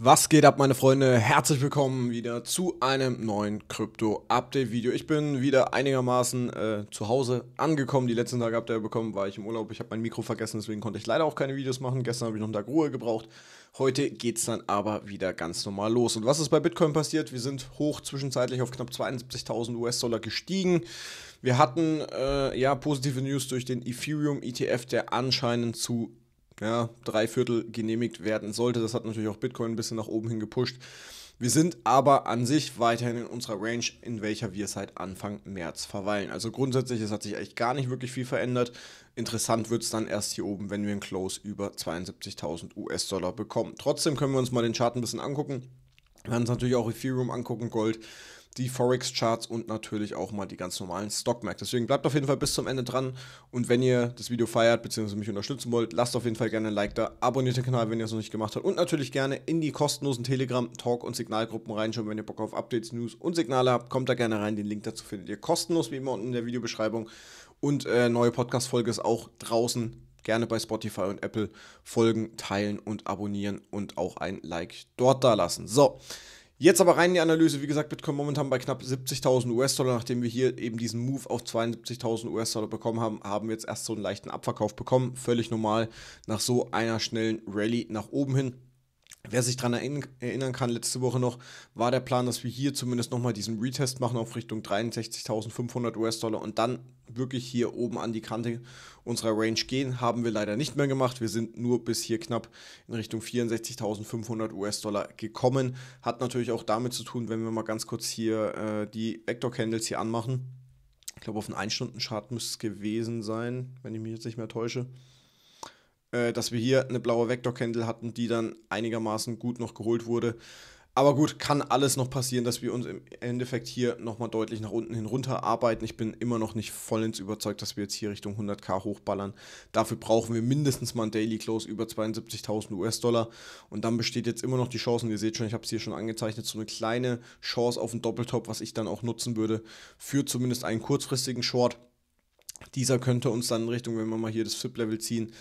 Was geht ab, meine Freunde? Herzlich willkommen wieder zu einem neuen Krypto-Update-Video. Ich bin wieder einigermaßen äh, zu Hause angekommen. Die letzten Tage habt ihr bekommen, war ich im Urlaub. Ich habe mein Mikro vergessen, deswegen konnte ich leider auch keine Videos machen. Gestern habe ich noch einen Tag Ruhe gebraucht. Heute geht es dann aber wieder ganz normal los. Und was ist bei Bitcoin passiert? Wir sind hoch zwischenzeitlich auf knapp 72.000 US-Dollar gestiegen. Wir hatten äh, ja positive News durch den Ethereum-ETF, der anscheinend zu ja, drei Viertel genehmigt werden sollte. Das hat natürlich auch Bitcoin ein bisschen nach oben hin gepusht. Wir sind aber an sich weiterhin in unserer Range, in welcher wir seit Anfang März verweilen. Also grundsätzlich, es hat sich eigentlich gar nicht wirklich viel verändert. Interessant wird es dann erst hier oben, wenn wir einen Close über 72.000 US-Dollar bekommen. Trotzdem können wir uns mal den Chart ein bisschen angucken. Wir werden uns natürlich auch Ethereum angucken, Gold die Forex-Charts und natürlich auch mal die ganz normalen Stockmärkte. Deswegen bleibt auf jeden Fall bis zum Ende dran und wenn ihr das Video feiert bzw. mich unterstützen wollt, lasst auf jeden Fall gerne ein Like da, abonniert den Kanal, wenn ihr es noch nicht gemacht habt und natürlich gerne in die kostenlosen Telegram, Talk und Signalgruppen reinschauen, wenn ihr Bock auf Updates, News und Signale habt, kommt da gerne rein, den Link dazu findet ihr kostenlos wie immer unten in der Videobeschreibung und äh, neue Podcast-Folge ist auch draußen gerne bei Spotify und Apple folgen, teilen und abonnieren und auch ein Like dort da lassen. So, Jetzt aber rein in die Analyse. Wie gesagt, Bitcoin momentan bei knapp 70.000 US-Dollar. Nachdem wir hier eben diesen Move auf 72.000 US-Dollar bekommen haben, haben wir jetzt erst so einen leichten Abverkauf bekommen. Völlig normal nach so einer schnellen Rallye nach oben hin. Wer sich daran erinnern kann, letzte Woche noch war der Plan, dass wir hier zumindest nochmal diesen Retest machen auf Richtung 63.500 US-Dollar und dann wirklich hier oben an die Kante unserer Range gehen. Haben wir leider nicht mehr gemacht. Wir sind nur bis hier knapp in Richtung 64.500 US-Dollar gekommen. Hat natürlich auch damit zu tun, wenn wir mal ganz kurz hier äh, die Vector-Candles hier anmachen. Ich glaube, auf einen 1-Stunden-Chart müsste es gewesen sein, wenn ich mich jetzt nicht mehr täusche äh, dass wir hier eine blaue Vector-Candle hatten, die dann einigermaßen gut noch geholt wurde. Aber gut, kann alles noch passieren, dass wir uns im Endeffekt hier nochmal deutlich nach unten hin runterarbeiten. Ich bin immer noch nicht vollends überzeugt, dass wir jetzt hier Richtung 100k hochballern. Dafür brauchen wir mindestens mal ein Daily Close über 72.000 US-Dollar. Und dann besteht jetzt immer noch die Chance, und ihr seht schon, ich habe es hier schon angezeichnet, so eine kleine Chance auf einen Doppeltop, was ich dann auch nutzen würde, für zumindest einen kurzfristigen Short. Dieser könnte uns dann in Richtung, wenn wir mal hier das FIP-Level ziehen,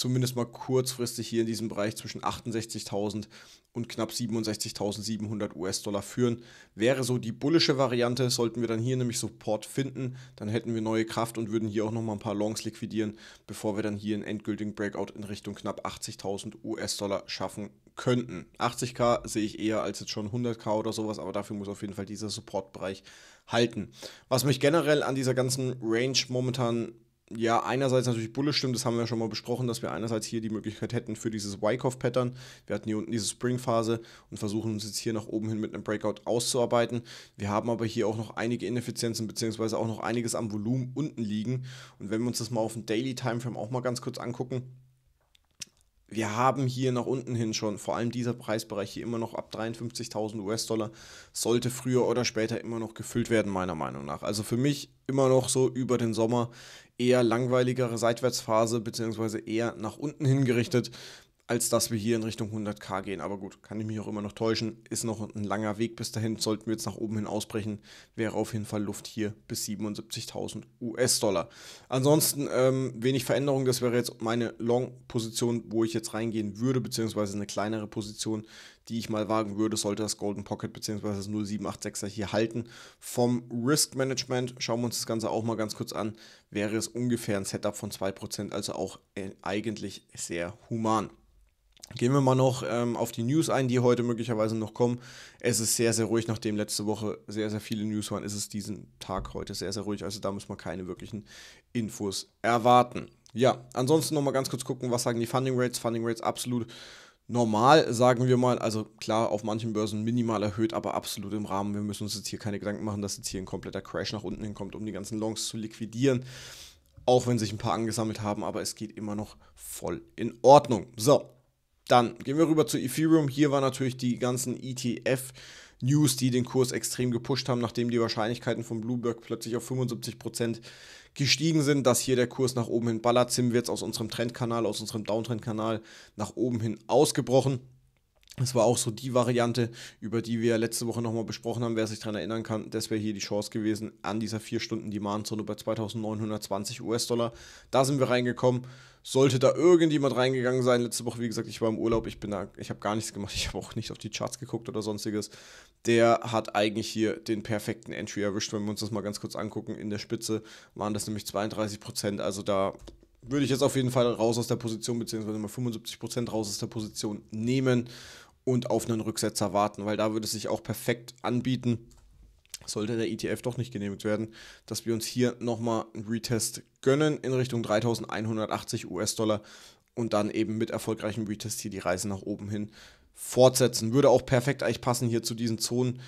zumindest mal kurzfristig hier in diesem Bereich zwischen 68.000 und knapp 67.700 US-Dollar führen. Wäre so die bullische Variante, sollten wir dann hier nämlich Support finden, dann hätten wir neue Kraft und würden hier auch nochmal ein paar Longs liquidieren, bevor wir dann hier einen endgültigen Breakout in Richtung knapp 80.000 US-Dollar schaffen könnten. 80k sehe ich eher als jetzt schon 100k oder sowas, aber dafür muss auf jeden Fall dieser Supportbereich halten. Was mich generell an dieser ganzen Range momentan ja, einerseits natürlich Bullish stimmt, das haben wir ja schon mal besprochen, dass wir einerseits hier die Möglichkeit hätten für dieses Wyckoff-Pattern. Wir hatten hier unten diese Spring-Phase und versuchen uns jetzt hier nach oben hin mit einem Breakout auszuarbeiten. Wir haben aber hier auch noch einige Ineffizienzen beziehungsweise auch noch einiges am Volumen unten liegen. Und wenn wir uns das mal auf dem Daily Timeframe auch mal ganz kurz angucken, wir haben hier nach unten hin schon, vor allem dieser Preisbereich hier immer noch ab 53.000 US-Dollar, sollte früher oder später immer noch gefüllt werden, meiner Meinung nach. Also für mich immer noch so über den Sommer eher langweiligere Seitwärtsphase, beziehungsweise eher nach unten hingerichtet als dass wir hier in Richtung 100k gehen. Aber gut, kann ich mich auch immer noch täuschen. Ist noch ein langer Weg bis dahin. Sollten wir jetzt nach oben hin ausbrechen, wäre auf jeden Fall Luft hier bis 77.000 US-Dollar. Ansonsten ähm, wenig Veränderung. Das wäre jetzt meine Long-Position, wo ich jetzt reingehen würde, beziehungsweise eine kleinere Position, die ich mal wagen würde, sollte das Golden Pocket beziehungsweise das 0786er hier halten. Vom Risk Management, schauen wir uns das Ganze auch mal ganz kurz an, wäre es ungefähr ein Setup von 2%, also auch äh, eigentlich sehr human. Gehen wir mal noch ähm, auf die News ein, die heute möglicherweise noch kommen. Es ist sehr, sehr ruhig, nachdem letzte Woche sehr, sehr viele News waren, ist es diesen Tag heute sehr, sehr ruhig. Also da muss man keine wirklichen Infos erwarten. Ja, ansonsten nochmal ganz kurz gucken, was sagen die Funding Rates. Funding Rates absolut normal, sagen wir mal. Also klar, auf manchen Börsen minimal erhöht, aber absolut im Rahmen. Wir müssen uns jetzt hier keine Gedanken machen, dass jetzt hier ein kompletter Crash nach unten hinkommt, um die ganzen Longs zu liquidieren auch wenn sich ein paar angesammelt haben, aber es geht immer noch voll in Ordnung. So, dann gehen wir rüber zu Ethereum. Hier waren natürlich die ganzen ETF-News, die den Kurs extrem gepusht haben, nachdem die Wahrscheinlichkeiten von Bloomberg plötzlich auf 75% gestiegen sind, dass hier der Kurs nach oben hin ballert. Sim wird aus unserem Trendkanal, aus unserem Downtrendkanal nach oben hin ausgebrochen. Das war auch so die Variante, über die wir letzte Woche nochmal besprochen haben, wer sich daran erinnern kann. Das wäre hier die Chance gewesen an dieser 4-Stunden-Demand-Zone bei 2920 US-Dollar. Da sind wir reingekommen. Sollte da irgendjemand reingegangen sein, letzte Woche, wie gesagt, ich war im Urlaub, ich ich habe gar nichts gemacht, ich habe auch nicht auf die Charts geguckt oder sonstiges. Der hat eigentlich hier den perfekten Entry erwischt, wenn wir uns das mal ganz kurz angucken. In der Spitze waren das nämlich 32 also da würde ich jetzt auf jeden Fall raus aus der Position, beziehungsweise mal 75% raus aus der Position nehmen und auf einen Rücksetzer warten, weil da würde es sich auch perfekt anbieten, sollte der ETF doch nicht genehmigt werden, dass wir uns hier nochmal einen Retest gönnen in Richtung 3180 US-Dollar und dann eben mit erfolgreichem Retest hier die Reise nach oben hin fortsetzen. Würde auch perfekt eigentlich passen hier zu diesen Zonen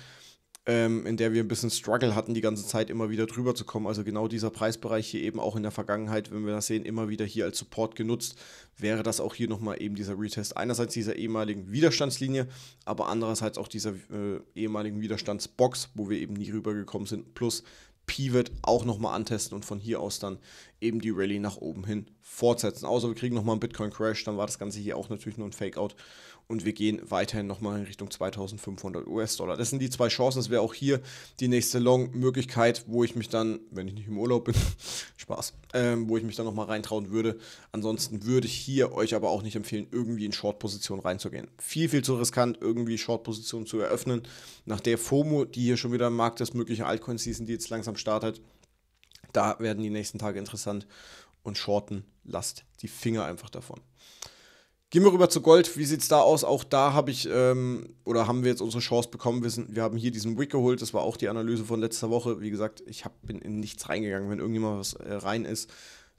ähm, in der wir ein bisschen Struggle hatten, die ganze Zeit immer wieder drüber zu kommen. Also genau dieser Preisbereich hier eben auch in der Vergangenheit, wenn wir das sehen, immer wieder hier als Support genutzt, wäre das auch hier nochmal eben dieser Retest. Einerseits dieser ehemaligen Widerstandslinie, aber andererseits auch dieser äh, ehemaligen Widerstandsbox, wo wir eben nie rübergekommen sind, plus Pivot auch nochmal antesten und von hier aus dann eben die Rallye nach oben hin fortsetzen. Außer wir kriegen nochmal einen Bitcoin-Crash, dann war das Ganze hier auch natürlich nur ein Fake-Out und wir gehen weiterhin nochmal in Richtung 2500 US-Dollar. Das sind die zwei Chancen. Das wäre auch hier die nächste Long-Möglichkeit, wo ich mich dann, wenn ich nicht im Urlaub bin, Spaß, ähm, wo ich mich dann nochmal reintrauen würde. Ansonsten würde ich hier euch aber auch nicht empfehlen, irgendwie in Short-Position reinzugehen. Viel, viel zu riskant, irgendwie Short-Position zu eröffnen. Nach der FOMO, die hier schon wieder im Markt ist, mögliche Altcoin-Season, die jetzt langsam startet, da werden die nächsten Tage interessant und Shorten lasst die Finger einfach davon. Gehen wir rüber zu Gold. Wie sieht es da aus? Auch da habe ich ähm, oder haben wir jetzt unsere Chance bekommen. Wir, sind, wir haben hier diesen Wick geholt. Das war auch die Analyse von letzter Woche. Wie gesagt, ich hab, bin in nichts reingegangen. Wenn irgendjemand was äh, rein ist,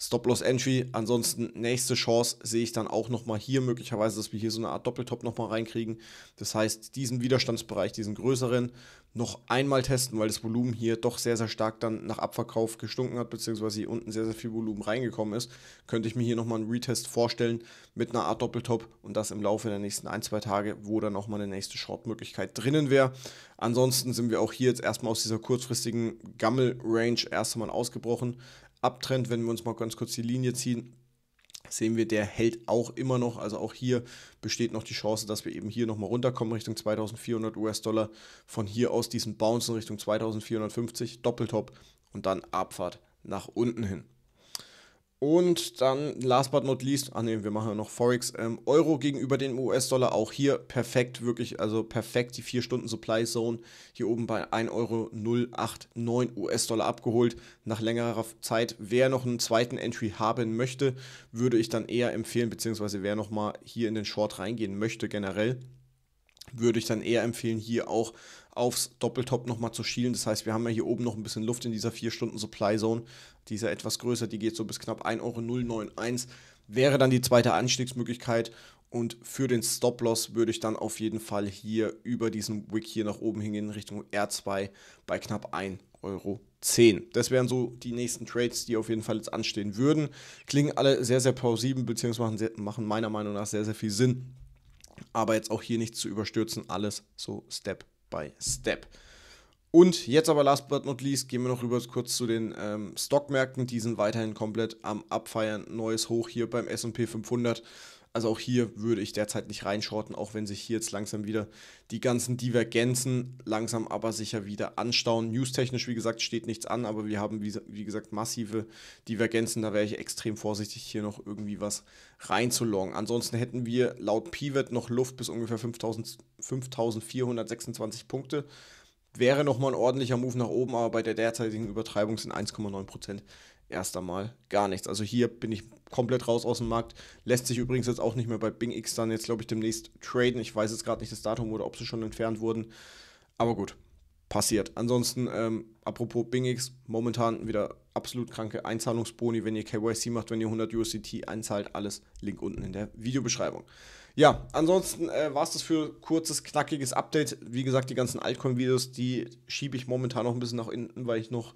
Stop-Loss-Entry. Ansonsten nächste Chance sehe ich dann auch nochmal hier möglicherweise, dass wir hier so eine Art Doppeltop nochmal reinkriegen. Das heißt, diesen Widerstandsbereich, diesen größeren, noch einmal testen, weil das Volumen hier doch sehr, sehr stark dann nach Abverkauf gestunken hat, beziehungsweise hier unten sehr, sehr viel Volumen reingekommen ist, könnte ich mir hier nochmal einen Retest vorstellen mit einer Art Doppeltop und das im Laufe der nächsten ein, zwei Tage, wo dann auch mal eine nächste Short-Möglichkeit drinnen wäre. Ansonsten sind wir auch hier jetzt erstmal aus dieser kurzfristigen Gammel-Range erst einmal ausgebrochen. Abtrend, wenn wir uns mal ganz kurz die Linie ziehen, sehen wir, der hält auch immer noch. Also auch hier besteht noch die Chance, dass wir eben hier nochmal runterkommen Richtung 2400 US-Dollar. Von hier aus diesen Bouncen Richtung 2450, Doppeltop und dann Abfahrt nach unten hin. Und dann, last but not least, ach nee, wir machen ja noch Forex, ähm, Euro gegenüber dem US-Dollar, auch hier perfekt, wirklich, also perfekt die 4-Stunden-Supply-Zone, hier oben bei 1,089 Euro US-Dollar abgeholt. Nach längerer Zeit, wer noch einen zweiten Entry haben möchte, würde ich dann eher empfehlen, beziehungsweise wer nochmal hier in den Short reingehen möchte generell, würde ich dann eher empfehlen, hier auch aufs Doppeltop nochmal zu schielen. Das heißt, wir haben ja hier oben noch ein bisschen Luft in dieser 4-Stunden-Supply-Zone. Die ist ja etwas größer, die geht so bis knapp 1,091 Euro. Wäre dann die zweite Anstiegsmöglichkeit. Und für den Stop-Loss würde ich dann auf jeden Fall hier über diesen Wick hier nach oben hingehen, Richtung R2 bei knapp 1,10 Euro Das wären so die nächsten Trades, die auf jeden Fall jetzt anstehen würden. Klingen alle sehr, sehr plausibel, beziehungsweise machen meiner Meinung nach sehr, sehr viel Sinn aber jetzt auch hier nicht zu überstürzen, alles so Step by Step. Und jetzt aber last but not least gehen wir noch rüber kurz zu den ähm, Stockmärkten. Die sind weiterhin komplett am Abfeiern. Neues Hoch hier beim SP 500 also auch hier würde ich derzeit nicht reinschorten, auch wenn sich hier jetzt langsam wieder die ganzen Divergenzen langsam aber sicher wieder anstauen. Newstechnisch, wie gesagt, steht nichts an, aber wir haben, wie, gesagt, massive Divergenzen. Da wäre ich extrem vorsichtig, hier noch irgendwie was reinzulongen. Ansonsten hätten wir laut Pivot e noch Luft bis ungefähr 5426 Punkte. Wäre nochmal ein ordentlicher Move nach oben, aber bei der derzeitigen Übertreibung sind 1,9% Prozent erst einmal gar nichts. Also hier bin ich komplett raus aus dem Markt. Lässt sich übrigens jetzt auch nicht mehr bei Bing X dann jetzt, glaube ich, demnächst traden. Ich weiß jetzt gerade nicht das Datum oder ob sie schon entfernt wurden. Aber gut, passiert. Ansonsten, ähm, apropos Bing X, momentan wieder absolut kranke Einzahlungsboni, wenn ihr KYC macht, wenn ihr 100 USDT einzahlt, alles Link unten in der Videobeschreibung. Ja, ansonsten äh, war es das für kurzes, knackiges Update. Wie gesagt, die ganzen Altcoin-Videos, die schiebe ich momentan noch ein bisschen nach hinten, weil ich noch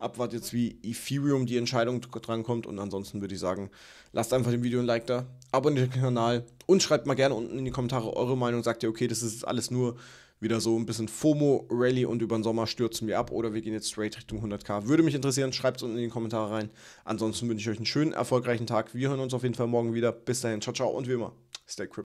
abwartet jetzt, wie Ethereum die Entscheidung drankommt. Und ansonsten würde ich sagen, lasst einfach dem Video ein Like da, abonniert den Kanal und schreibt mal gerne unten in die Kommentare eure Meinung. Sagt ihr, okay, das ist alles nur wieder so ein bisschen FOMO-Rally und über den Sommer stürzen wir ab oder wir gehen jetzt straight Richtung 100k. Würde mich interessieren, schreibt es unten in die Kommentare rein. Ansonsten wünsche ich euch einen schönen, erfolgreichen Tag. Wir hören uns auf jeden Fall morgen wieder. Bis dahin, ciao, ciao und wie immer, stay crypto.